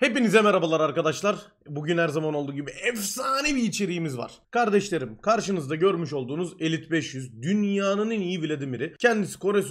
Hepinize merhabalar arkadaşlar. Bugün her zaman olduğu gibi efsane bir içeriğimiz var. Kardeşlerim karşınızda görmüş olduğunuz Elite 500 dünyanın en iyi Vladimir'i. Kendisi Kore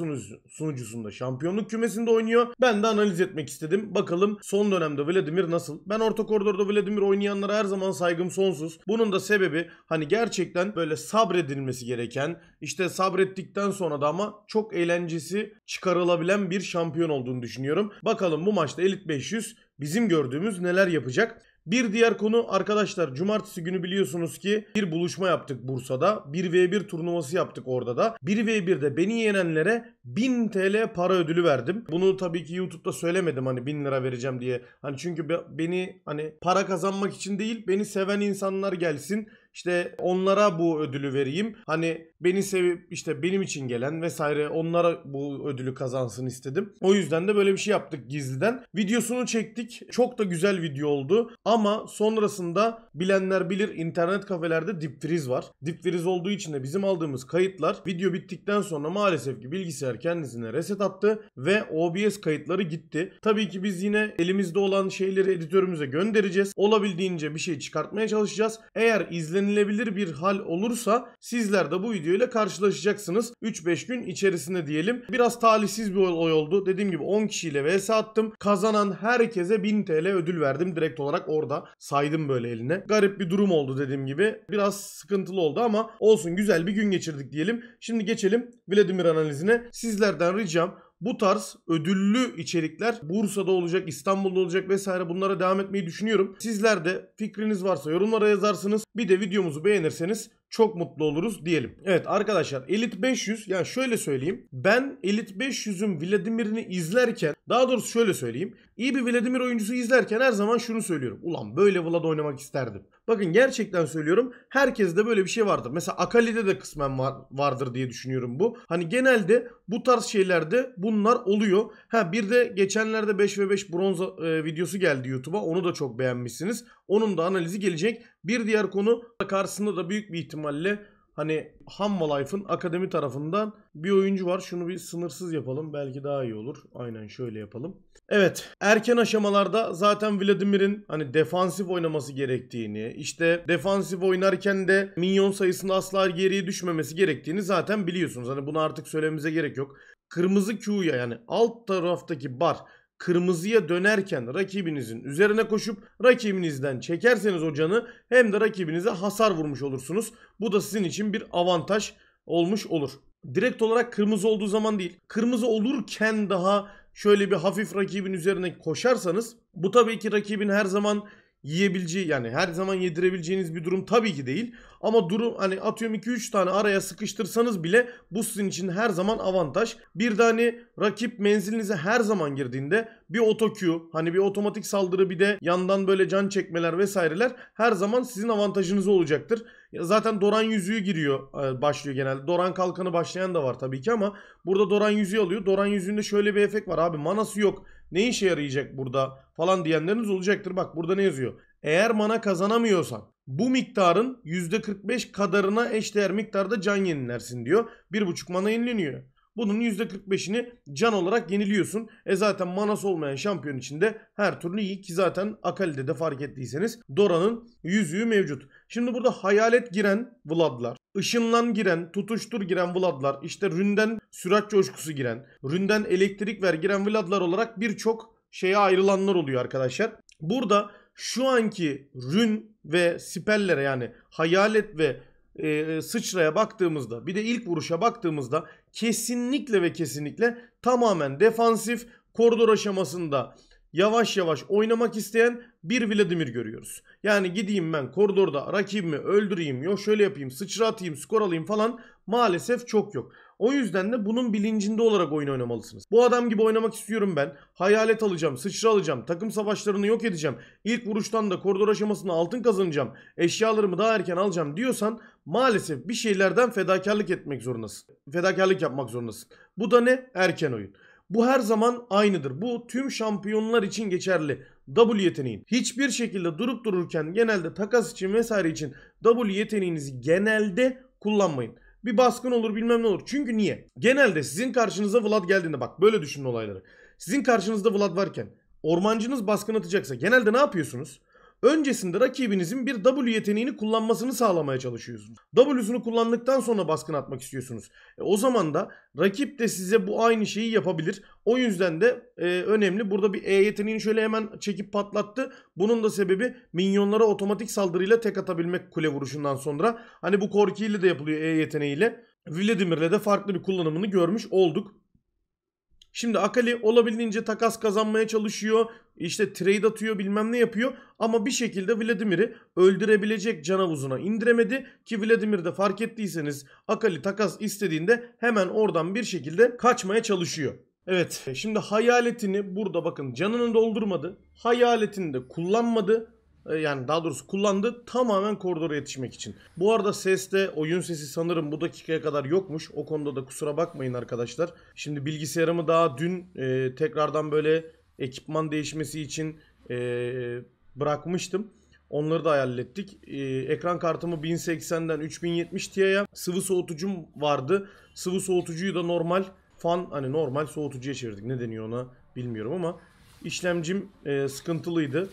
sunucusunda şampiyonluk kümesinde oynuyor. Ben de analiz etmek istedim. Bakalım son dönemde Vladimir nasıl? Ben orta koridorda Vladimir oynayanlara her zaman saygım sonsuz. Bunun da sebebi hani gerçekten böyle sabredilmesi gereken işte sabrettikten sonra da ama çok eğlencesi çıkarılabilen bir şampiyon olduğunu düşünüyorum. Bakalım bu maçta Elite 500 bizim gördüğümüz neler yapacak. Bir diğer konu arkadaşlar cumartesi günü biliyorsunuz ki bir buluşma yaptık Bursa'da. 1v1 turnuvası yaptık orada da. 1v1'de beni yenenlere 1000 TL para ödülü verdim. Bunu tabii ki YouTube'da söylemedim hani 1000 lira vereceğim diye. Hani çünkü beni hani para kazanmak için değil beni seven insanlar gelsin. İşte onlara bu ödülü vereyim. Hani beni sevip işte benim için gelen vesaire onlara bu ödülü kazansın istedim. O yüzden de böyle bir şey yaptık gizliden. Videosunu çektik. Çok da güzel video oldu. Ama sonrasında bilenler bilir internet kafelerde Deep Freeze var. Deep Freeze olduğu için de bizim aldığımız kayıtlar video bittikten sonra maalesef ki bilgisayar kendisine reset attı ve OBS kayıtları gitti. Tabii ki biz yine elimizde olan şeyleri editörümüze göndereceğiz. Olabildiğince bir şey çıkartmaya çalışacağız. Eğer izle gözlenilebilir bir hal olursa sizler de bu videoyla karşılaşacaksınız. 3-5 gün içerisinde diyelim. Biraz talihsiz bir olay oldu. Dediğim gibi 10 kişiyle vs attım. Kazanan herkese 1000 TL ödül verdim. Direkt olarak orada saydım böyle eline. Garip bir durum oldu dediğim gibi. Biraz sıkıntılı oldu ama olsun güzel bir gün geçirdik diyelim. Şimdi geçelim Vladimir analizine. Sizlerden ricam bu tarz ödüllü içerikler Bursa'da olacak, İstanbul'da olacak vesaire bunlara devam etmeyi düşünüyorum. Sizler de fikriniz varsa yorumlara yazarsınız. Bir de videomuzu beğenirseniz çok mutlu oluruz diyelim. Evet arkadaşlar Elite 500 yani şöyle söyleyeyim. Ben Elite 500'ün Vladimir'ini izlerken daha doğrusu şöyle söyleyeyim. İyi bir Vladimir oyuncusu izlerken her zaman şunu söylüyorum. Ulan böyle Vlad oynamak isterdim. Bakın gerçekten söylüyorum. Herkeste böyle bir şey vardır. Mesela Akali'de de kısmen var, vardır diye düşünüyorum bu. Hani genelde bu tarz şeylerde bunlar oluyor. Ha bir de geçenlerde 5 ve 5 bronz e, videosu geldi YouTube'a. Onu da çok beğenmişsiniz. Onun da analizi gelecek. Bir diğer konu karşısında da büyük bir ihtimalle hani Hamma Life'ın akademi tarafından bir oyuncu var. Şunu bir sınırsız yapalım. Belki daha iyi olur. Aynen şöyle yapalım. Evet erken aşamalarda zaten Vladimir'in hani defansif oynaması gerektiğini işte defansif oynarken de minyon sayısında asla geriye düşmemesi gerektiğini zaten biliyorsunuz. Hani bunu artık söylememize gerek yok. Kırmızı Q'ya yani alt taraftaki bar kırmızıya dönerken rakibinizin üzerine koşup rakibinizden çekerseniz o canı hem de rakibinize hasar vurmuş olursunuz. Bu da sizin için bir avantaj olmuş olur. Direkt olarak kırmızı olduğu zaman değil. Kırmızı olurken daha şöyle bir hafif rakibin üzerine koşarsanız bu tabii ki rakibin her zaman yiyebileceği yani her zaman yedirebileceğiniz bir durum tabii ki değil. Ama durum hani atıyorum 2-3 tane araya sıkıştırsanız bile bu sizin için her zaman avantaj. Bir de hani rakip menzilinize her zaman girdiğinde bir otokü hani bir otomatik saldırı bir de yandan böyle can çekmeler vesaireler her zaman sizin avantajınız olacaktır. Ya zaten Doran yüzüğü giriyor e, başlıyor genelde. Doran kalkanı başlayan da var tabii ki ama burada Doran yüzüğü alıyor. Doran yüzüğünde şöyle bir efekt var abi manası yok. Ne işe yarayacak burada falan diyenleriniz olacaktır. Bak burada ne yazıyor? Eğer mana kazanamıyorsan bu miktarın %45 kadarına eşdeğer miktarda can yenilersin diyor. 1.5 mana yenileniyor. Bunun %45'ini can olarak yeniliyorsun. E zaten manası olmayan şampiyon içinde her türlü iyi ki zaten Akali'de de fark ettiyseniz Dora'nın yüzüğü mevcut. Şimdi burada hayalet giren Vladlar, ışınlan giren, tutuştur giren Vladlar, işte Ründen sürat coşkusu giren, Ründen elektrik ver giren Vladlar olarak birçok şeye ayrılanlar oluyor arkadaşlar. Burada şu anki Rün ve Spellere yani hayalet ve e, e, sıçraya baktığımızda bir de ilk vuruşa baktığımızda kesinlikle ve kesinlikle tamamen defansif koridor aşamasında yavaş yavaş oynamak isteyen bir Vladimir görüyoruz. Yani gideyim ben koridorda rakibimi öldüreyim, yok şöyle yapayım, sıçratayım, skor alayım falan maalesef çok yok. O yüzden de bunun bilincinde olarak oyun oynamalısınız. Bu adam gibi oynamak istiyorum ben. Hayalet alacağım, sıçra alacağım, takım savaşlarını yok edeceğim. İlk vuruştan da koridor aşamasında altın kazanacağım. Eşyalarımı daha erken alacağım diyorsan maalesef bir şeylerden fedakarlık etmek zorundasın. Fedakarlık yapmak zorundasın. Bu da ne? Erken oyun. Bu her zaman aynıdır. Bu tüm şampiyonlar için geçerli. W yeteneğin. Hiçbir şekilde durup dururken genelde takas için vesaire için W yeteneğinizi genelde kullanmayın. Bir baskın olur bilmem ne olur. Çünkü niye? Genelde sizin karşınıza Vlad geldiğinde bak böyle düşünün olayları. Sizin karşınızda Vlad varken ormancınız baskın atacaksa genelde ne yapıyorsunuz? Öncesinde rakibinizin bir W yeteneğini kullanmasını sağlamaya çalışıyorsunuz. W'sunu kullandıktan sonra baskın atmak istiyorsunuz. E, o zaman da rakip de size bu aynı şeyi yapabilir. O yüzden de e, önemli. Burada bir E yeteneğini şöyle hemen çekip patlattı. Bunun da sebebi minyonlara otomatik saldırıyla tek atabilmek kule vuruşundan sonra. Hani bu korkiyle de yapılıyor E yeteneğiyle. Vladimir'le de farklı bir kullanımını görmüş olduk. Şimdi Akali olabildiğince takas kazanmaya çalışıyor. İşte trade atıyor bilmem ne yapıyor. Ama bir şekilde Vladimir'i öldürebilecek canavuzuna indiremedi. Ki Vladimir de fark ettiyseniz Akali takas istediğinde hemen oradan bir şekilde kaçmaya çalışıyor. Evet şimdi hayaletini burada bakın canını doldurmadı. Hayaletini de kullanmadı e, yani daha doğrusu kullandı tamamen koridora yetişmek için. Bu arada seste oyun sesi sanırım bu dakikaya kadar yokmuş. O konuda da kusura bakmayın arkadaşlar. Şimdi bilgisayarımı daha dün e, tekrardan böyle ekipman değişmesi için e, bırakmıştım. Onları da hallettik. Ee, ekran kartımı 1080'den 3070 Ti'ye sıvı soğutucum vardı. Sıvı soğutucuyu da normal fan hani normal soğutucuya çevirdik. Ne deniyor ona bilmiyorum ama işlemcim e, sıkıntılıydı.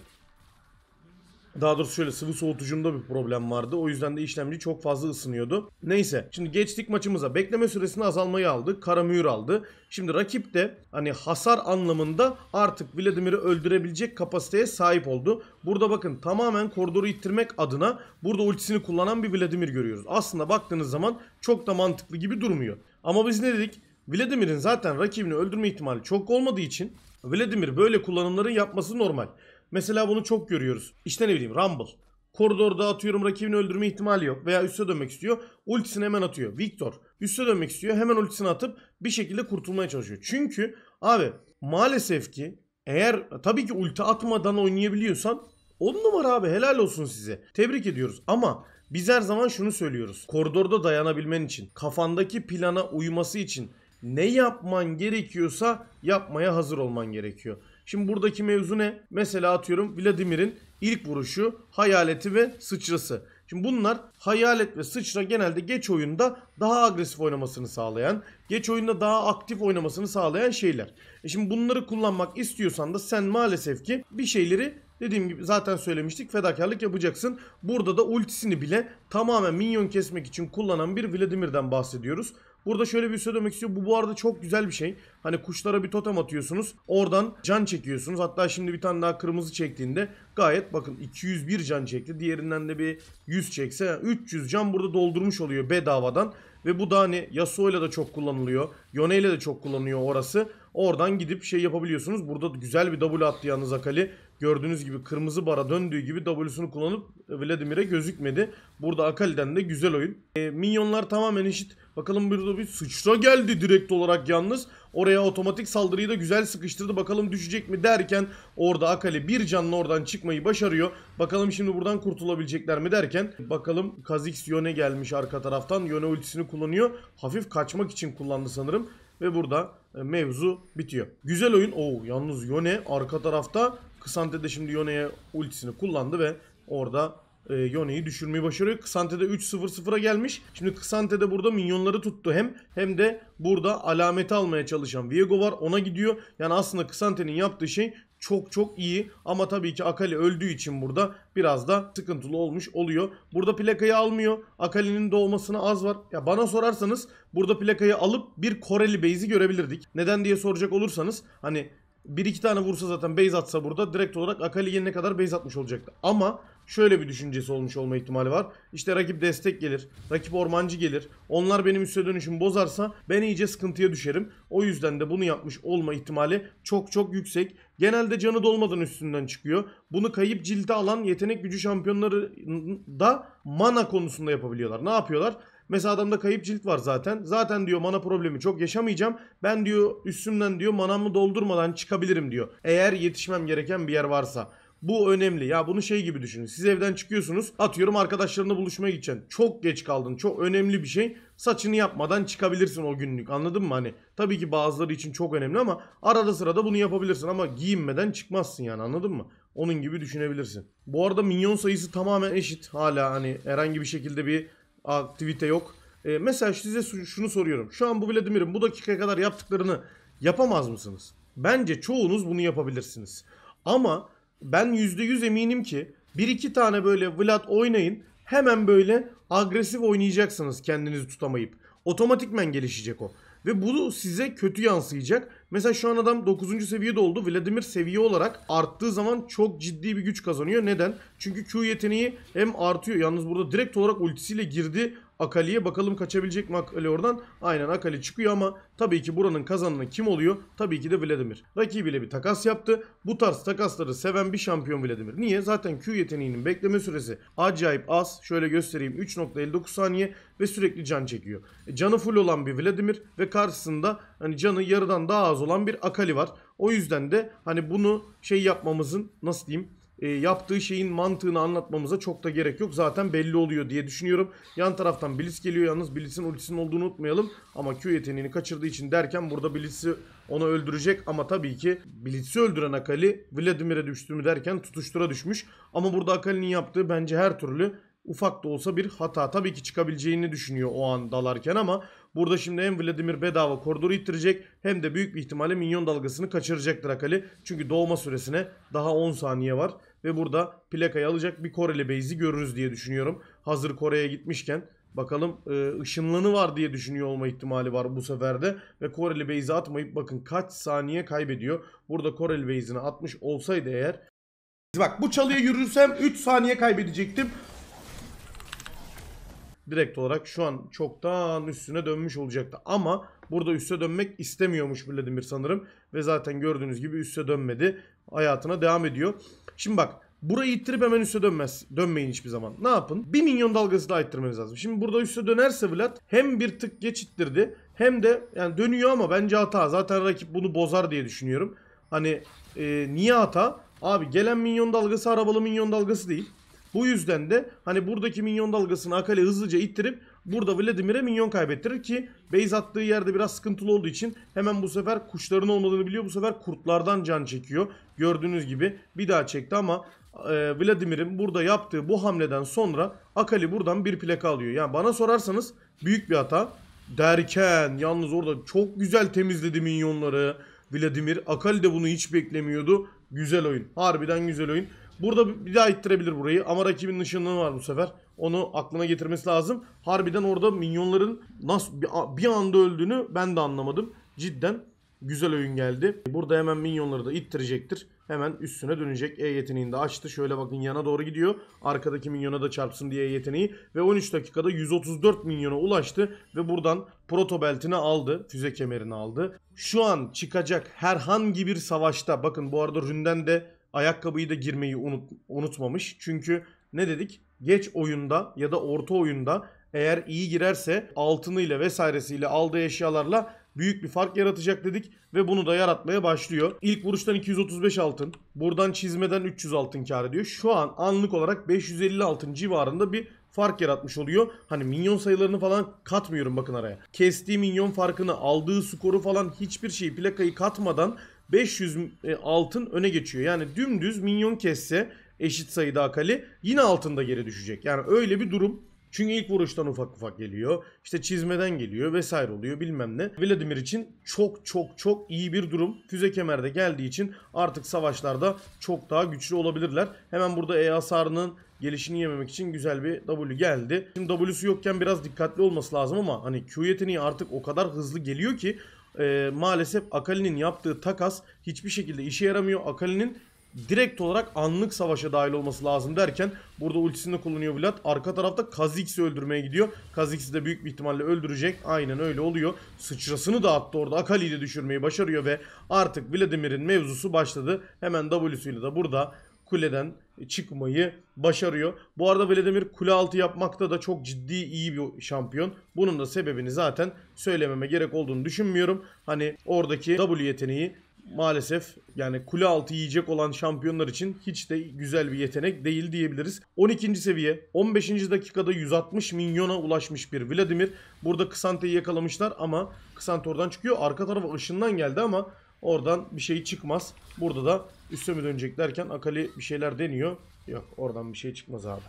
Daha doğrusu şöyle sıvı soğutucumda bir problem vardı. O yüzden de işlemci çok fazla ısınıyordu. Neyse şimdi geçtik maçımıza. Bekleme süresini azalmayı aldı. Karamür aldı. Şimdi rakip de hani hasar anlamında artık Vladimir'i öldürebilecek kapasiteye sahip oldu. Burada bakın tamamen koridoru ittirmek adına burada ultisini kullanan bir Vladimir görüyoruz. Aslında baktığınız zaman çok da mantıklı gibi durmuyor. Ama biz ne dedik? Vladimir'in zaten rakibini öldürme ihtimali çok olmadığı için Vladimir böyle kullanımların yapması normal. Mesela bunu çok görüyoruz. İşte ne bileyim Rumble. Koridorda atıyorum rakibini öldürme ihtimali yok. Veya üste dönmek istiyor. Ultisini hemen atıyor. Victor üste dönmek istiyor. Hemen ultisini atıp bir şekilde kurtulmaya çalışıyor. Çünkü abi maalesef ki eğer tabii ki ulti atmadan oynayabiliyorsan 10 numara abi helal olsun size. Tebrik ediyoruz ama biz her zaman şunu söylüyoruz. Koridorda dayanabilmen için, kafandaki plana uyması için ne yapman gerekiyorsa yapmaya hazır olman gerekiyor. Şimdi buradaki mevzu ne? Mesela atıyorum Vladimir'in ilk vuruşu, hayaleti ve sıçrası. Şimdi bunlar hayalet ve sıçra genelde geç oyunda daha agresif oynamasını sağlayan, geç oyunda daha aktif oynamasını sağlayan şeyler. E şimdi bunları kullanmak istiyorsan da sen maalesef ki bir şeyleri Dediğim gibi zaten söylemiştik fedakarlık yapacaksın. Burada da ultisini bile tamamen minyon kesmek için kullanan bir Vladimir'den bahsediyoruz. Burada şöyle bir söylemek istiyorum. Bu bu arada çok güzel bir şey. Hani kuşlara bir totem atıyorsunuz. Oradan can çekiyorsunuz. Hatta şimdi bir tane daha kırmızı çektiğinde gayet bakın 201 can çekti. Diğerinden de bir 100 çekse 300 can burada doldurmuş oluyor bedavadan. Ve bu da hani Yasuo'yla da çok kullanılıyor. Yone'yle de çok kullanılıyor orası. Oradan gidip şey yapabiliyorsunuz. Burada güzel bir double attı yalnız Akali. Gördüğünüz gibi kırmızı bara döndüğü gibi W'sunu kullanıp Vladimir'e gözükmedi. Burada Akali'den de güzel oyun. E, minyonlar tamamen eşit. Bakalım burada bir sıçra geldi direkt olarak yalnız. Oraya otomatik saldırıyı da güzel sıkıştırdı. Bakalım düşecek mi derken orada Akali bir canlı oradan çıkmayı başarıyor. Bakalım şimdi buradan kurtulabilecekler mi derken. Bakalım Kazix Yone gelmiş arka taraftan. Yone ultisini kullanıyor. Hafif kaçmak için kullandı sanırım. Ve burada e, mevzu bitiyor. Güzel oyun. Oo yalnız Yone arka tarafta Kısante de şimdi Yone'ye ultisini kullandı ve orada e, Yone'yi düşürmeyi başarıyor. Kısante de 3-0-0'a gelmiş. Şimdi Kısante de burada minyonları tuttu hem hem de burada alameti almaya çalışan Viego var ona gidiyor. Yani aslında Kısante'nin yaptığı şey çok çok iyi ama tabii ki Akali öldüğü için burada biraz da sıkıntılı olmuş oluyor. Burada plakayı almıyor. Akali'nin doğmasına az var. Ya bana sorarsanız burada plakayı alıp bir Koreli Beyzi görebilirdik. Neden diye soracak olursanız hani bir iki tane vursa zaten base atsa burada direkt olarak Akali gelene kadar base atmış olacaktı. Ama şöyle bir düşüncesi olmuş olma ihtimali var. İşte rakip destek gelir, rakip ormancı gelir. Onlar benim üstüne dönüşümü bozarsa ben iyice sıkıntıya düşerim. O yüzden de bunu yapmış olma ihtimali çok çok yüksek. Genelde canı dolmadan üstünden çıkıyor. Bunu kayıp cilde alan yetenek gücü şampiyonları da mana konusunda yapabiliyorlar. Ne yapıyorlar? Mesela adamda kayıp cilt var zaten. Zaten diyor mana problemi çok yaşamayacağım. Ben diyor üstümden diyor manamı doldurmadan çıkabilirim diyor. Eğer yetişmem gereken bir yer varsa. Bu önemli. Ya bunu şey gibi düşünün. Siz evden çıkıyorsunuz. Atıyorum arkadaşlarınla buluşmaya gideceksin. Çok geç kaldın. Çok önemli bir şey. Saçını yapmadan çıkabilirsin o günlük. Anladın mı hani? Tabii ki bazıları için çok önemli ama arada sırada bunu yapabilirsin ama giyinmeden çıkmazsın yani. Anladın mı? Onun gibi düşünebilirsin. Bu arada minyon sayısı tamamen eşit. Hala hani herhangi bir şekilde bir aktivite yok. E, mesela size şunu soruyorum. Şu an bu Vladimir'in bu dakikaya kadar yaptıklarını yapamaz mısınız? Bence çoğunuz bunu yapabilirsiniz. Ama ben %100 eminim ki bir iki tane böyle Vlad oynayın. Hemen böyle agresif oynayacaksınız kendinizi tutamayıp. Otomatikmen gelişecek o. Ve bu size kötü yansıyacak. Mesela şu an adam 9. seviyede oldu. Vladimir seviye olarak arttığı zaman çok ciddi bir güç kazanıyor. Neden? Çünkü Q yeteneği hem artıyor. Yalnız burada direkt olarak ultisiyle girdi. Akali'ye bakalım kaçabilecek mi Akali oradan? Aynen Akali çıkıyor ama tabii ki buranın kazananı kim oluyor? Tabii ki de Vladimir. Rakibiyle bir takas yaptı. Bu tarz takasları seven bir şampiyon Vladimir. Niye? Zaten Q yeteneğinin bekleme süresi acayip az. Şöyle göstereyim 3.59 saniye ve sürekli can çekiyor. E, canı full olan bir Vladimir ve karşısında hani canı yarıdan daha az olan bir Akali var. O yüzden de hani bunu şey yapmamızın nasıl diyeyim e, yaptığı şeyin mantığını anlatmamıza çok da gerek yok. Zaten belli oluyor diye düşünüyorum. Yan taraftan Blitz geliyor. Yalnız Blitz'in ultisinin olduğunu unutmayalım. Ama Q yeteneğini kaçırdığı için derken burada Blitz'i onu öldürecek. Ama tabii ki Blitz'i öldüren Akali Vladimir'e düştü mü derken tutuştura düşmüş. Ama burada Akali'nin yaptığı bence her türlü ufak da olsa bir hata. Tabii ki çıkabileceğini düşünüyor o an dalarken ama burada şimdi hem Vladimir bedava koridoru ittirecek hem de büyük bir ihtimalle minyon dalgasını kaçıracaktır Akali. Çünkü doğma süresine daha 10 saniye var ve burada plakayı alacak bir Koreli Beyzi görürüz diye düşünüyorum. Hazır Kore'ye gitmişken bakalım e, ışınlanı var diye düşünüyor olma ihtimali var bu seferde ve Koreli Beyzi atmayıp bakın kaç saniye kaybediyor. Burada Koreli Beyzi'ni atmış olsaydı eğer bak bu çalıya yürürsem 3 saniye kaybedecektim. Direkt olarak şu an çoktan üstüne dönmüş olacaktı ama Burada üste dönmek istemiyormuş Vladimir sanırım. Ve zaten gördüğünüz gibi üste dönmedi. Hayatına devam ediyor. Şimdi bak Burayı ittirip hemen üste dönmez. Dönmeyin hiçbir zaman. Ne yapın? Bir minyon dalgası daha ittirmeniz lazım. Şimdi burada üste dönerse Vlad hem bir tık geç ittirdi hem de yani dönüyor ama bence hata. Zaten rakip bunu bozar diye düşünüyorum. Hani e, niye hata? Abi gelen minyon dalgası arabalı minyon dalgası değil. Bu yüzden de hani buradaki minyon dalgasını Akale hızlıca ittirip Burada Vladimir'e minyon kaybettirir ki base attığı yerde biraz sıkıntılı olduğu için hemen bu sefer kuşların olmadığını biliyor. Bu sefer kurtlardan can çekiyor. Gördüğünüz gibi bir daha çekti ama e, Vladimir'in burada yaptığı bu hamleden sonra Akali buradan bir plaka alıyor. Yani bana sorarsanız büyük bir hata derken yalnız orada çok güzel temizledi minyonları. Vladimir Akali de bunu hiç beklemiyordu. Güzel oyun. Harbiden güzel oyun. Burada bir daha ittirebilir burayı ama rakibin ışınlığı var bu sefer. Onu aklına getirmesi lazım. Harbiden orada minyonların nasıl bir anda öldüğünü ben de anlamadım. Cidden güzel oyun geldi. Burada hemen minyonları da ittirecektir. Hemen üstüne dönecek. E yeteneğini de açtı. Şöyle bakın yana doğru gidiyor. Arkadaki minyona da çarpsın diye e yeteneği. Ve 13 dakikada 134 minyona ulaştı. Ve buradan protobeltini aldı. Füze kemerini aldı. Şu an çıkacak herhangi bir savaşta. Bakın bu arada Ründen de ayakkabıyı da girmeyi unut, unutmamış. Çünkü ne dedik? geç oyunda ya da orta oyunda eğer iyi girerse altınıyla vesairesiyle aldığı eşyalarla büyük bir fark yaratacak dedik ve bunu da yaratmaya başlıyor. İlk vuruştan 235 altın, buradan çizmeden 300 altın kar ediyor. Şu an anlık olarak 550 altın civarında bir fark yaratmış oluyor. Hani minyon sayılarını falan katmıyorum bakın araya. Kestiği minyon farkını, aldığı skoru falan hiçbir şeyi plakayı katmadan 500 e, altın öne geçiyor. Yani dümdüz minyon kesse eşit sayıda Akali yine altında geri düşecek. Yani öyle bir durum. Çünkü ilk vuruştan ufak ufak geliyor. İşte çizmeden geliyor vesaire oluyor bilmem ne. Vladimir için çok çok çok iyi bir durum. Füze kemerde geldiği için artık savaşlarda çok daha güçlü olabilirler. Hemen burada E hasarının gelişini yememek için güzel bir W geldi. Şimdi W'su yokken biraz dikkatli olması lazım ama hani Q yeteneği artık o kadar hızlı geliyor ki e, maalesef Akali'nin yaptığı takas hiçbir şekilde işe yaramıyor. Akali'nin direkt olarak anlık savaşa dahil olması lazım derken burada ultisini kullanıyor Vlad. Arka tarafta Kha'Zix'i öldürmeye gidiyor. Kha'Zix'i de büyük bir ihtimalle öldürecek. Aynen öyle oluyor. Sıçrasını da attı orada. Akali'yi de düşürmeyi başarıyor ve artık Vladimir'in mevzusu başladı. Hemen W'suyla da burada kuleden çıkmayı başarıyor. Bu arada Vladimir kule altı yapmakta da çok ciddi iyi bir şampiyon. Bunun da sebebini zaten söylememe gerek olduğunu düşünmüyorum. Hani oradaki W yeteneği maalesef yani kule altı yiyecek olan şampiyonlar için hiç de güzel bir yetenek değil diyebiliriz. 12. seviye 15. dakikada 160 milyona ulaşmış bir Vladimir. Burada Kısante'yi yakalamışlar ama Kısante oradan çıkıyor. Arka tarafa ışından geldi ama oradan bir şey çıkmaz. Burada da üste mi dönecek derken Akali bir şeyler deniyor. Yok oradan bir şey çıkmaz abi.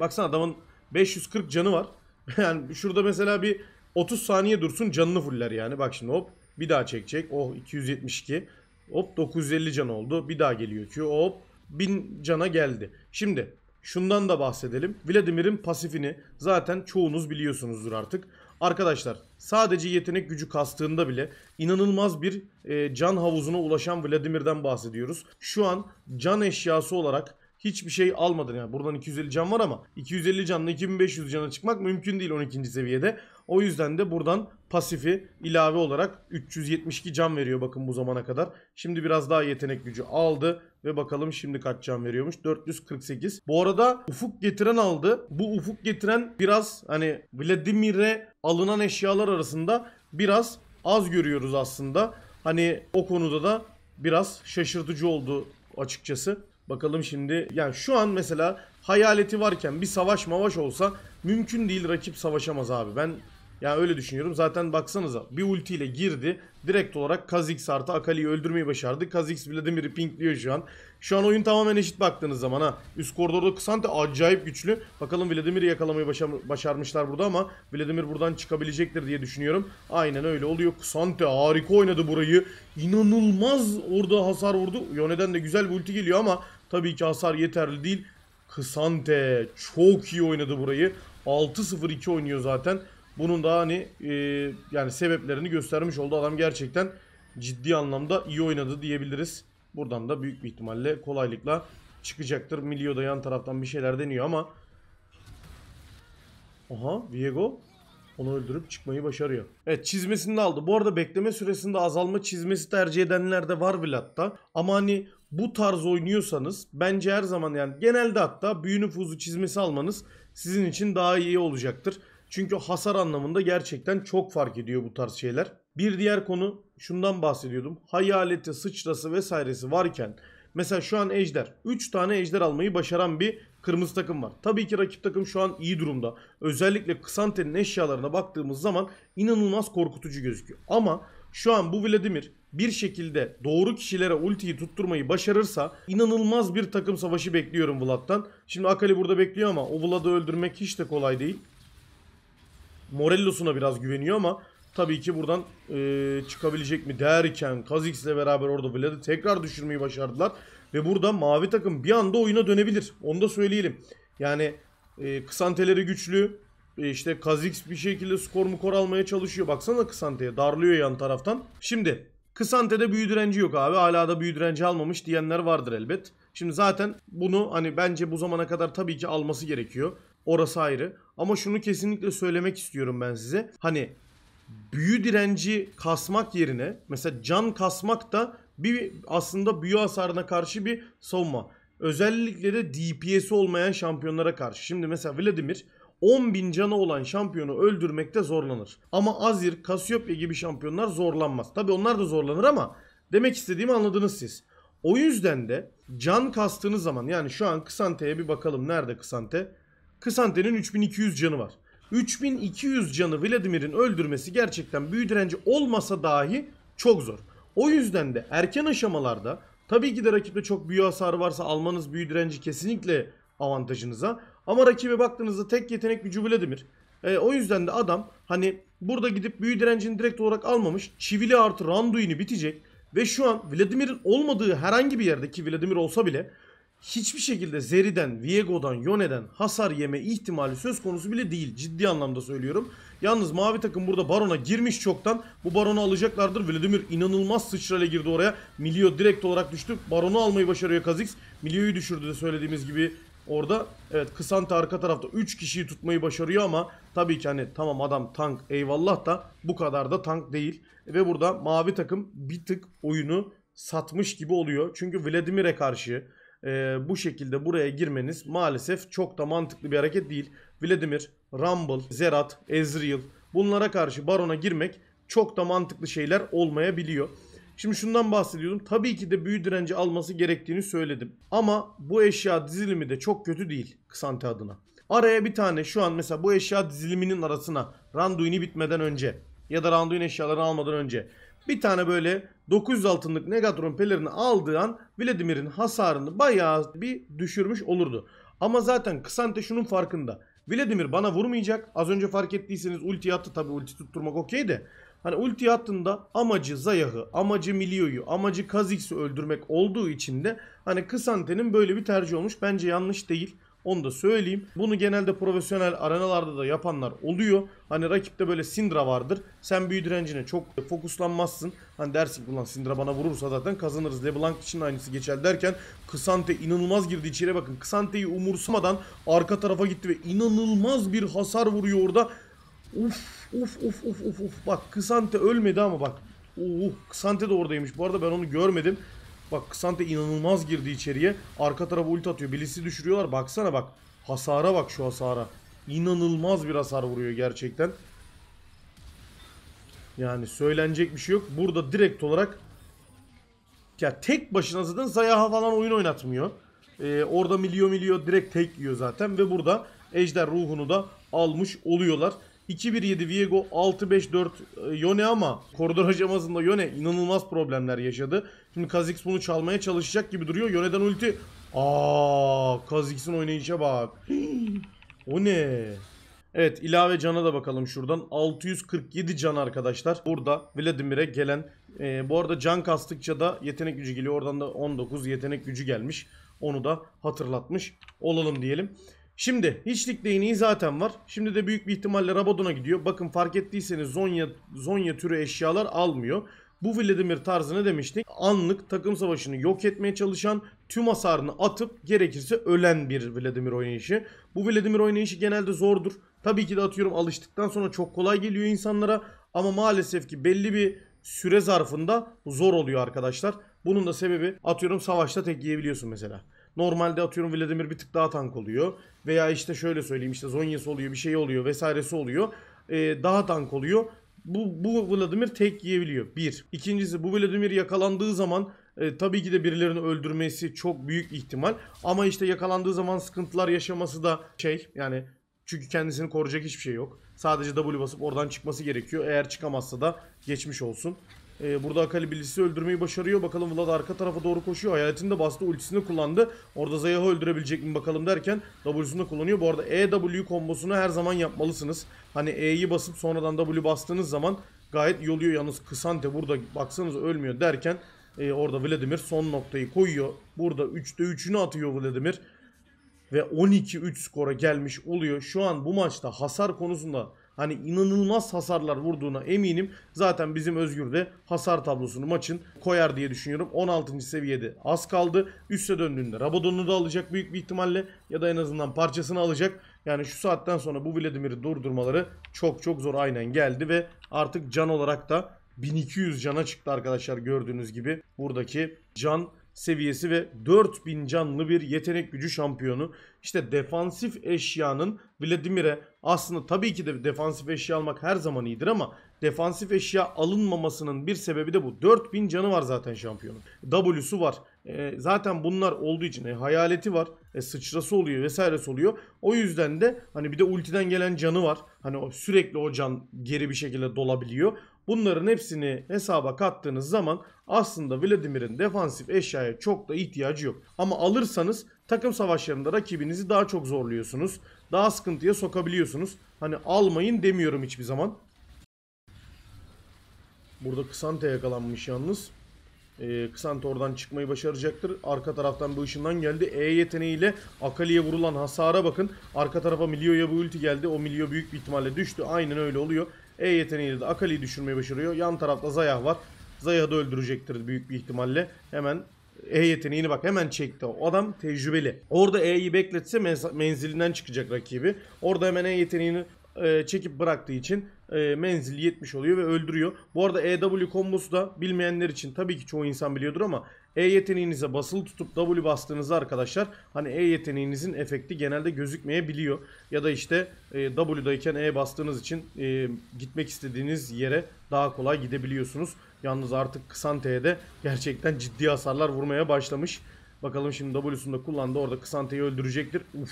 Baksana adamın 540 canı var. yani şurada mesela bir 30 saniye dursun canını fuller yani. Bak şimdi hop bir daha çekecek. Oh 272. Hop 950 can oldu. Bir daha geliyor ki Hop 1000 cana geldi. Şimdi şundan da bahsedelim. Vladimir'in pasifini zaten çoğunuz biliyorsunuzdur artık. Arkadaşlar sadece yetenek gücü kastığında bile inanılmaz bir e, can havuzuna ulaşan Vladimir'den bahsediyoruz. Şu an can eşyası olarak hiçbir şey almadın. Yani buradan 250 can var ama 250 canla 2500 cana çıkmak mümkün değil 12. seviyede. O yüzden de buradan pasifi ilave olarak 372 can veriyor bakın bu zamana kadar. Şimdi biraz daha yetenek gücü aldı ve bakalım şimdi kaç can veriyormuş. 448. Bu arada ufuk getiren aldı. Bu ufuk getiren biraz hani Vladimir'e alınan eşyalar arasında biraz az görüyoruz aslında. Hani o konuda da biraz şaşırtıcı oldu açıkçası. Bakalım şimdi yani şu an mesela hayaleti varken bir savaş mavaş olsa mümkün değil rakip savaşamaz abi. Ben yani öyle düşünüyorum. Zaten baksanıza bir ultiyle girdi. Direkt olarak Kha'Zix artı Akali'yi öldürmeyi başardı. Kha'Zix Vladimir'i pinkliyor şu an. Şu an oyun tamamen eşit baktığınız zaman ha. Üst koridorda Ksante acayip güçlü. Bakalım Vladimir'i yakalamayı başar başarmışlar burada ama Vladimir buradan çıkabilecektir diye düşünüyorum. Aynen öyle oluyor. Ksante harika oynadı burayı. İnanılmaz orada hasar vurdu. Yone'den de güzel bir ulti geliyor ama tabii ki hasar yeterli değil. Ksante çok iyi oynadı burayı. 6-0-2 oynuyor zaten. Bunun da hani e, yani sebeplerini göstermiş oldu. Adam gerçekten ciddi anlamda iyi oynadı diyebiliriz. Buradan da büyük bir ihtimalle kolaylıkla çıkacaktır. Milio da yan taraftan bir şeyler deniyor ama. Aha Viego onu öldürüp çıkmayı başarıyor. Evet çizmesini de aldı. Bu arada bekleme süresinde azalma çizmesi tercih edenler de var Vlad'da. Ama hani bu tarz oynuyorsanız bence her zaman yani genelde hatta büyü nüfuzu çizmesi almanız sizin için daha iyi olacaktır. Çünkü hasar anlamında gerçekten çok fark ediyor bu tarz şeyler. Bir diğer konu şundan bahsediyordum. Hayalette sıçrası vesairesi varken mesela şu an ejder. 3 tane ejder almayı başaran bir kırmızı takım var. Tabii ki rakip takım şu an iyi durumda. Özellikle Kısante'nin eşyalarına baktığımız zaman inanılmaz korkutucu gözüküyor. Ama şu an bu Vladimir bir şekilde doğru kişilere ultiyi tutturmayı başarırsa inanılmaz bir takım savaşı bekliyorum Vlad'dan. Şimdi Akali burada bekliyor ama o Vlad'ı öldürmek hiç de kolay değil. Morellos'una biraz güveniyor ama tabii ki buradan e, çıkabilecek mi derken Kazix'le beraber orada Vlad'ı tekrar düşürmeyi başardılar. Ve burada mavi takım bir anda oyuna dönebilir. Onu da söyleyelim. Yani e, kısanteleri güçlü. E, işte Kazix bir şekilde skor mu kor almaya çalışıyor. Baksana kısanteye darlıyor yan taraftan. Şimdi kısantede büyü direnci yok abi. Hala da büyü direnci almamış diyenler vardır elbet. Şimdi zaten bunu hani bence bu zamana kadar tabii ki alması gerekiyor. Orası ayrı. Ama şunu kesinlikle söylemek istiyorum ben size. Hani büyü direnci kasmak yerine mesela can kasmak da bir aslında büyü hasarına karşı bir savunma. Özellikle de DPS'i olmayan şampiyonlara karşı. Şimdi mesela Vladimir 10.000 canı olan şampiyonu öldürmekte zorlanır. Ama Azir, Cassiopeia gibi şampiyonlar zorlanmaz. Tabi onlar da zorlanır ama demek istediğimi anladınız siz. O yüzden de can kastığınız zaman yani şu an Kısante'ye bir bakalım. Nerede Kısante? Kısante'nin 3200 canı var. 3200 canı Vladimir'in öldürmesi gerçekten büyü direnci olmasa dahi çok zor. O yüzden de erken aşamalarda tabii ki de rakipte çok büyü hasarı varsa almanız büyü direnci kesinlikle avantajınıza. Ama rakibe baktığınızda tek yetenek gücü Vladimir. E, o yüzden de adam hani burada gidip büyü direncini direkt olarak almamış. Çivili artı Randuin'i bitecek. Ve şu an Vladimir'in olmadığı herhangi bir yerdeki Vladimir olsa bile hiçbir şekilde Zeri'den, Viego'dan, Yone'den hasar yeme ihtimali söz konusu bile değil. Ciddi anlamda söylüyorum. Yalnız mavi takım burada barona girmiş çoktan. Bu baronu alacaklardır. Vladimir inanılmaz sıçrayla girdi oraya. Milio direkt olarak düştü. Baronu almayı başarıyor Kazix. Milio'yu düşürdü de söylediğimiz gibi orada. Evet Kısante arka tarafta 3 kişiyi tutmayı başarıyor ama tabii ki hani tamam adam tank eyvallah da bu kadar da tank değil. Ve burada mavi takım bir tık oyunu satmış gibi oluyor. Çünkü Vladimir'e karşı e, bu şekilde buraya girmeniz maalesef çok da mantıklı bir hareket değil. Vladimir, Rumble, Zerat, Ezreal bunlara karşı barona girmek çok da mantıklı şeyler olmayabiliyor. Şimdi şundan bahsediyordum. Tabii ki de büyü direnci alması gerektiğini söyledim. Ama bu eşya dizilimi de çok kötü değil Kısante adına. Araya bir tane şu an mesela bu eşya diziliminin arasına Randuin'i bitmeden önce ya da Randuin eşyalarını almadan önce bir tane böyle 900 altınlık Negatron pelerini aldığı an Vladimir'in hasarını bayağı bir düşürmüş olurdu. Ama zaten Ksante şunun farkında. Vladimir bana vurmayacak. Az önce fark ettiyseniz ulti attı. Tabi ulti tutturmak okey de. Hani ulti attığında amacı Zayah'ı, amacı Milio'yu, amacı Kazix'i öldürmek olduğu için de hani Ksante'nin böyle bir tercih olmuş. Bence yanlış değil. Onu da söyleyeyim. Bunu genelde profesyonel arenalarda da yapanlar oluyor. Hani rakipte böyle Sindra vardır. Sen büyü direncine çok fokuslanmazsın. Hani dersin ulan Sindra bana vurursa zaten kazanırız. LeBlanc için aynısı geçer derken Kısante inanılmaz girdi içeri bakın. Kısante'yi umursamadan arka tarafa gitti ve inanılmaz bir hasar vuruyor orada. Uf uf uf uf uf uf. Bak Kısante ölmedi ama bak. Uh, oh, Kısante de oradaymış. Bu arada ben onu görmedim. Bak Kısante inanılmaz girdi içeriye. Arka tarafa ulti atıyor. Bilisi düşürüyorlar. Baksana bak. Hasara bak şu hasara. İnanılmaz bir hasar vuruyor gerçekten. Yani söylenecek bir şey yok. Burada direkt olarak ya tek başına zaten Zayaha falan oyun oynatmıyor. Ee, orada milyo milyo direkt tek yiyor zaten ve burada Ejder ruhunu da almış oluyorlar. 217 1 7 Viego 6 e, Yone ama koridor aşamasında Yone inanılmaz problemler yaşadı. Şimdi Kazix bunu çalmaya çalışacak gibi duruyor. Yone'den ulti. Aa, Kazix'in oynayışa bak. o ne? Evet ilave cana da bakalım şuradan. 647 can arkadaşlar. Burada Vladimir'e gelen. E, bu arada can kastıkça da yetenek gücü geliyor. Oradan da 19 yetenek gücü gelmiş. Onu da hatırlatmış olalım diyelim. Şimdi hiçlik değneği zaten var. Şimdi de büyük bir ihtimalle Rabadon'a gidiyor. Bakın fark ettiyseniz Zonya, Zonya türü eşyalar almıyor. Bu Vladimir tarzı ne demiştik? Anlık takım savaşını yok etmeye çalışan, tüm hasarını atıp gerekirse ölen bir Vladimir oynayışı. Bu Vladimir oynayışı genelde zordur. Tabii ki de atıyorum alıştıktan sonra çok kolay geliyor insanlara ama maalesef ki belli bir süre zarfında zor oluyor arkadaşlar. Bunun da sebebi atıyorum savaşta tek yiyebiliyorsun mesela. Normalde atıyorum Vladimir bir tık daha tank oluyor veya işte şöyle söyleyeyim işte Zonya'sı oluyor bir şey oluyor vesairesi oluyor. Ee, daha tank oluyor. Bu, bu Vladimir tek yiyebiliyor. Bir. İkincisi bu Vladimir yakalandığı zaman e, tabii ki de birilerini öldürmesi çok büyük ihtimal. Ama işte yakalandığı zaman sıkıntılar yaşaması da şey yani çünkü kendisini koruyacak hiçbir şey yok. Sadece W basıp oradan çıkması gerekiyor. Eğer çıkamazsa da geçmiş olsun. Ee, burada Akali Bilis'i öldürmeyi başarıyor. Bakalım Vlad arka tarafa doğru koşuyor. Hayaletini de bastı. Ultisini kullandı. Orada Zayah'ı öldürebilecek mi bakalım derken W'sunu kullanıyor. Bu arada EW kombosunu her zaman yapmalısınız. Hani E'yi basıp sonradan W bastığınız zaman gayet iyi oluyor. Yalnız Kısante burada baksanız ölmüyor derken e, orada Vladimir son noktayı koyuyor. Burada 3'te 3'ünü atıyor Vladimir. Ve 12-3 skora gelmiş oluyor. Şu an bu maçta hasar konusunda hani inanılmaz hasarlar vurduğuna eminim. Zaten bizim Özgür de hasar tablosunu maçın koyar diye düşünüyorum. 16. seviyede az kaldı. Üste döndüğünde Rabadon'u da alacak büyük bir ihtimalle ya da en azından parçasını alacak. Yani şu saatten sonra bu Vladimir'i durdurmaları çok çok zor aynen geldi ve artık can olarak da 1200 cana çıktı arkadaşlar gördüğünüz gibi. Buradaki can seviyesi ve 4000 canlı bir yetenek gücü şampiyonu. İşte defansif eşyanın Vladimir'e aslında tabii ki de defansif eşya almak her zaman iyidir ama defansif eşya alınmamasının bir sebebi de bu. 4000 canı var zaten şampiyonun. W'su var. E, zaten bunlar olduğu için e, hayaleti var. E, sıçrası oluyor vesairesi oluyor. O yüzden de hani bir de ultiden gelen canı var. Hani o, sürekli o can geri bir şekilde dolabiliyor. Bunların hepsini hesaba kattığınız zaman aslında Vladimir'in defansif eşyaya çok da ihtiyacı yok. Ama alırsanız takım savaşlarında rakibinizi daha çok zorluyorsunuz daha sıkıntıya sokabiliyorsunuz. Hani almayın demiyorum hiçbir zaman. Burada Kısante yakalanmış yalnız. Ee, Kısante oradan çıkmayı başaracaktır. Arka taraftan bu ışından geldi. E yeteneğiyle Akali'ye vurulan hasara bakın. Arka tarafa Milio'ya bu ulti geldi. O Milio büyük bir ihtimalle düştü. Aynen öyle oluyor. E yeteneğiyle de Akali'yi düşürmeyi başarıyor. Yan tarafta Zayah var. Zayah'ı da öldürecektir büyük bir ihtimalle. Hemen e yeteneğini bak hemen çekti. O adam tecrübeli. Orada E'yi bekletse menzilinden çıkacak rakibi. Orada hemen E yeteneğini e, çekip bıraktığı için e, menzil 70 oluyor ve öldürüyor. Bu arada EW kombosu da bilmeyenler için tabii ki çoğu insan biliyordur ama e yeteneğinize basılı tutup W bastığınızda arkadaşlar hani E yeteneğinizin efekti genelde gözükmeyebiliyor. Ya da işte e, W'dayken E bastığınız için e, gitmek istediğiniz yere daha kolay gidebiliyorsunuz. Yalnız artık Ksante'ye gerçekten ciddi hasarlar vurmaya başlamış. Bakalım şimdi W'sunu da kullandı. Orada Ksante'yi öldürecektir. Uff.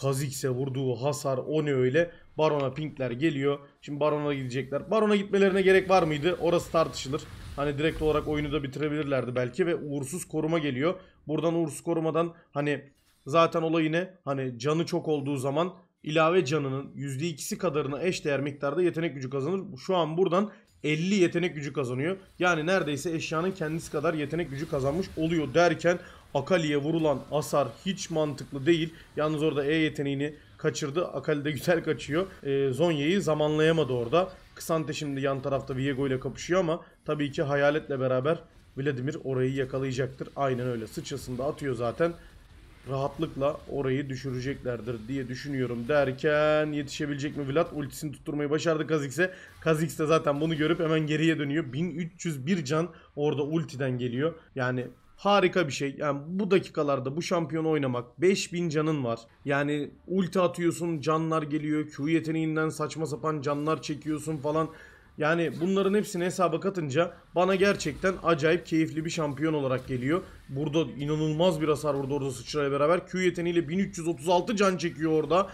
Kazikse vurduğu hasar o ne öyle. Barona pinkler geliyor. Şimdi Baron'a gidecekler. Baron'a gitmelerine gerek var mıydı? Orası tartışılır. Hani direkt olarak oyunu da bitirebilirlerdi belki ve uğursuz koruma geliyor. Buradan uğursuz korumadan hani zaten olay ne? Hani canı çok olduğu zaman ilave canının %2'si kadarına eşdeğer miktarda yetenek gücü kazanır. Şu an buradan 50 yetenek gücü kazanıyor. Yani neredeyse eşyanın kendisi kadar yetenek gücü kazanmış oluyor derken Akali'ye vurulan asar hiç mantıklı değil. Yalnız orada E yeteneğini kaçırdı. Akali güzel kaçıyor. E, Zonya'yı zamanlayamadı orada. Kısante şimdi yan tarafta Viego ile kapışıyor ama tabii ki hayaletle beraber Vladimir orayı yakalayacaktır. Aynen öyle sıçrasını atıyor zaten. Rahatlıkla orayı düşüreceklerdir diye düşünüyorum derken yetişebilecek mi Vlad? Ultisini tutturmayı başardı Kazix'e. Kazix de zaten bunu görüp hemen geriye dönüyor. 1301 can orada ultiden geliyor. Yani harika bir şey. Yani bu dakikalarda bu şampiyonu oynamak 5000 canın var. Yani ulti atıyorsun canlar geliyor. Q yeteneğinden saçma sapan canlar çekiyorsun falan. Yani bunların hepsini hesaba katınca bana gerçekten acayip keyifli bir şampiyon olarak geliyor. Burada inanılmaz bir hasar vurdu orada sıçraya beraber. Q yeteneğiyle 1336 can çekiyor orada.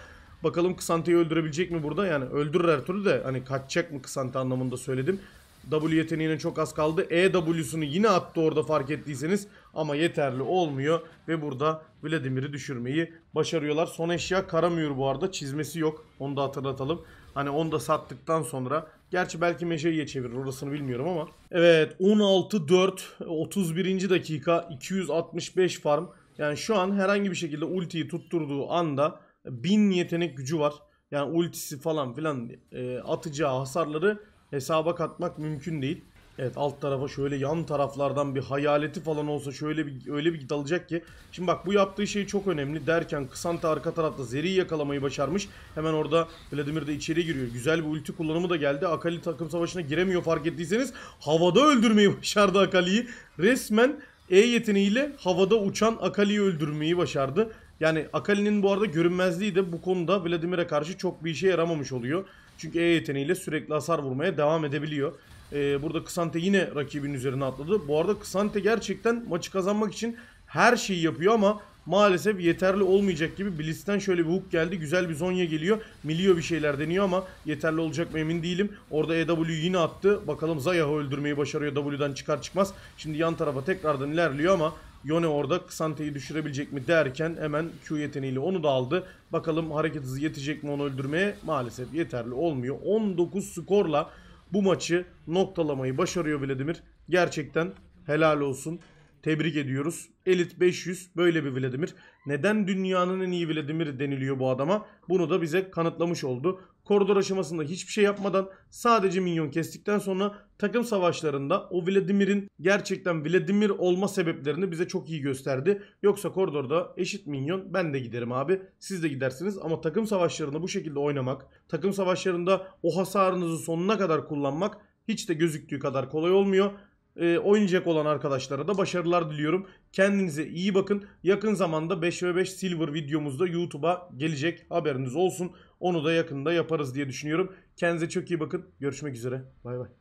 Bakalım Kısante'yi öldürebilecek mi burada? Yani öldürür her türlü de hani kaçacak mı Kısante anlamında söyledim. W yeteneğine çok az kaldı. EW'sunu yine attı orada fark ettiyseniz. Ama yeterli olmuyor. Ve burada Vladimir'i düşürmeyi başarıyorlar. Son eşya Karamür bu arada. Çizmesi yok. Onu da hatırlatalım. Hani onu da sattıktan sonra. Gerçi belki Meşe'ye çevirir. Orasını bilmiyorum ama. Evet 16-4. 31. dakika. 265 farm. Yani şu an herhangi bir şekilde ultiyi tutturduğu anda 1000 yetenek gücü var. Yani ultisi falan filan e, atacağı hasarları hesaba katmak mümkün değil. Evet alt tarafa şöyle yan taraflardan bir hayaleti falan olsa şöyle bir öyle bir dalacak ki. Şimdi bak bu yaptığı şey çok önemli derken Kısanta arka tarafta Zeri'yi yakalamayı başarmış. Hemen orada Vladimir de içeri giriyor. Güzel bir ulti kullanımı da geldi. Akali takım savaşına giremiyor fark ettiyseniz. Havada öldürmeyi başardı Akali'yi. Resmen E yeteneğiyle havada uçan Akali'yi öldürmeyi başardı. Yani Akali'nin bu arada görünmezliği de bu konuda Vladimir'e karşı çok bir işe yaramamış oluyor. Çünkü E yeteneğiyle sürekli hasar vurmaya devam edebiliyor. Ee, burada Kısante yine rakibin üzerine atladı. Bu arada Kısante gerçekten maçı kazanmak için her şeyi yapıyor ama maalesef yeterli olmayacak gibi Blitz'ten şöyle bir hook geldi. Güzel bir Zonya geliyor. Milio bir şeyler deniyor ama yeterli olacak mı emin değilim. Orada EW yine attı. Bakalım Zayah'ı öldürmeyi başarıyor W'dan çıkar çıkmaz. Şimdi yan tarafa tekrardan ilerliyor ama Yone orada Xante'yi düşürebilecek mi derken hemen Q yeteneğiyle onu da aldı. Bakalım hareket hızı yetecek mi onu öldürmeye? Maalesef yeterli olmuyor. 19 skorla bu maçı noktalamayı başarıyor Vladimir. Gerçekten helal olsun. Tebrik ediyoruz. Elit 500 böyle bir Vladimir. Neden dünyanın en iyi Vladimir deniliyor bu adama? Bunu da bize kanıtlamış oldu. Koridor aşamasında hiçbir şey yapmadan sadece minyon kestikten sonra takım savaşlarında o Vladimir'in gerçekten Vladimir olma sebeplerini bize çok iyi gösterdi. Yoksa koridorda eşit minyon ben de giderim abi siz de gidersiniz ama takım savaşlarında bu şekilde oynamak, takım savaşlarında o hasarınızı sonuna kadar kullanmak hiç de gözüktüğü kadar kolay olmuyor e, oynayacak olan arkadaşlara da başarılar diliyorum. Kendinize iyi bakın. Yakın zamanda 5 ve 5 Silver videomuzda YouTube'a gelecek. Haberiniz olsun. Onu da yakında yaparız diye düşünüyorum. Kendinize çok iyi bakın. Görüşmek üzere. Bay bay.